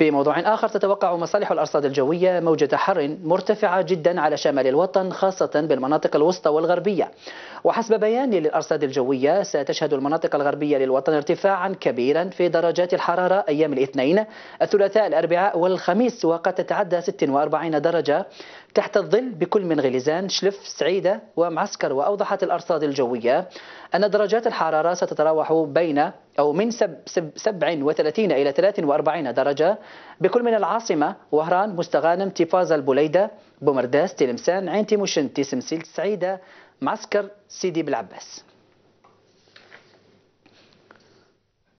في موضوع آخر تتوقع مصالح الأرصاد الجوية موجة حر مرتفعة جدا على شمال الوطن خاصة بالمناطق الوسطى والغربية وحسب بيان للأرصاد الجوية ستشهد المناطق الغربية للوطن ارتفاعا كبيرا في درجات الحرارة أيام الاثنين الثلاثاء الأربعاء والخميس وقد تتعدى 46 درجة تحت الظل بكل من غليزان شلف سعيدة ومعسكر وأوضحت الأرصاد الجوية أن درجات الحرارة ستتراوح بين أو من سب سب 37 إلى 43 درجة بكل من العاصمة وهران مستغانم تيفاز البليدة بومرداس تلمسان عين تيموشنتي سمسيل سعيدة معسكر سيدي بلعباس